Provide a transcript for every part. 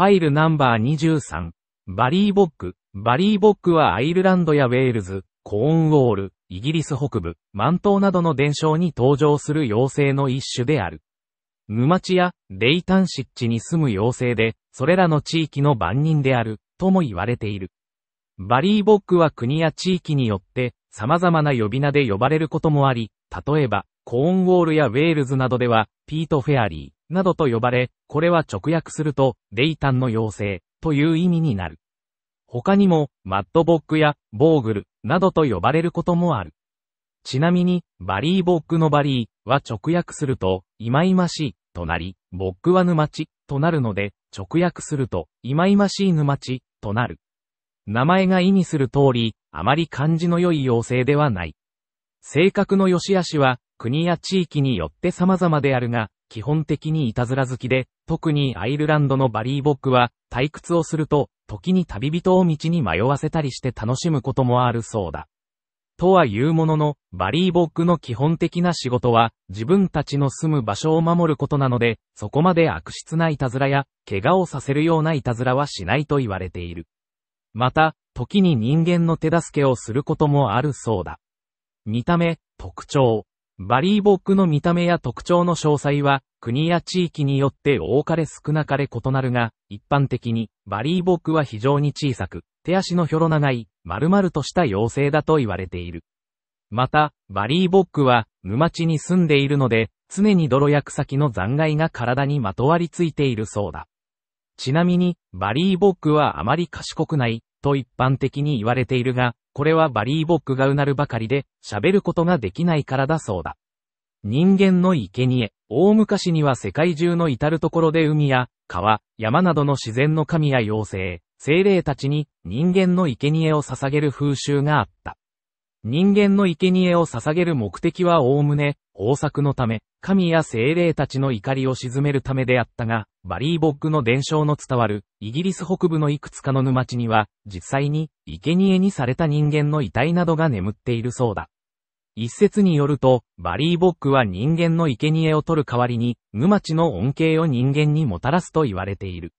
ファイルナンバー23、バリーボック。バリーボックはアイルランドやウェールズ、コーンウォール、イギリス北部、マン島などの伝承に登場する妖精の一種である。沼地や、レイタン湿地に住む妖精で、それらの地域の番人である、とも言われている。バリーボックは国や地域によって、様々な呼び名で呼ばれることもあり、例えば、コーンウォールやウェールズなどでは、ピート・フェアリーなどと呼ばれ、これは直訳すると、レイタンの妖精という意味になる。他にも、マッドボックやボーグルなどと呼ばれることもある。ちなみに、バリーボックのバリーは直訳すると、いまいましいとなり、ボックは沼地となるので、直訳すると、いまいましい沼地となる。名前が意味する通り、あまり感じの良い妖精ではない。性格の良し悪しは、国や地域によって様々であるが、基本的にいたずら好きで、特にアイルランドのバリーボックは、退屈をすると、時に旅人を道に迷わせたりして楽しむこともあるそうだ。とは言うものの、バリーボックの基本的な仕事は、自分たちの住む場所を守ることなので、そこまで悪質ないたずらや、怪我をさせるようないたずらはしないと言われている。また、時に人間の手助けをすることもあるそうだ。見た目、特徴、バリーボックの見た目や特徴の詳細は、国や地域によって多かれ少なかれ異なるが、一般的に、バリーボックは非常に小さく、手足のひょろ長い、丸々とした妖精だと言われている。また、バリーボックは、沼地に住んでいるので、常に泥や草先の残骸が体にまとわりついているそうだ。ちなみに、バリーボックはあまり賢くない、と一般的に言われているが、これはバリーボックがうなるばかりで、喋ることができないからだそうだ。人間の生贄、大昔には世界中の至るところで海や、川、山などの自然の神や妖精、精霊たちに人間の生贄を捧げる風習があった。人間の生贄を捧げる目的はおおむね、豊作のため、神や精霊たちの怒りを鎮めるためであったが、バリーボックの伝承の伝わる、イギリス北部のいくつかの沼地には、実際に、生贄にされた人間の遺体などが眠っているそうだ。一説によると、バリーボックは人間の生贄を取る代わりに、沼地の恩恵を人間にもたらすと言われている。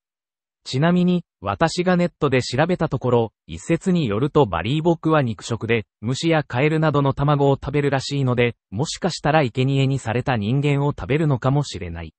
ちなみに、私がネットで調べたところ、一説によるとバリーボックは肉食で、虫やカエルなどの卵を食べるらしいので、もしかしたら生贄にされた人間を食べるのかもしれない。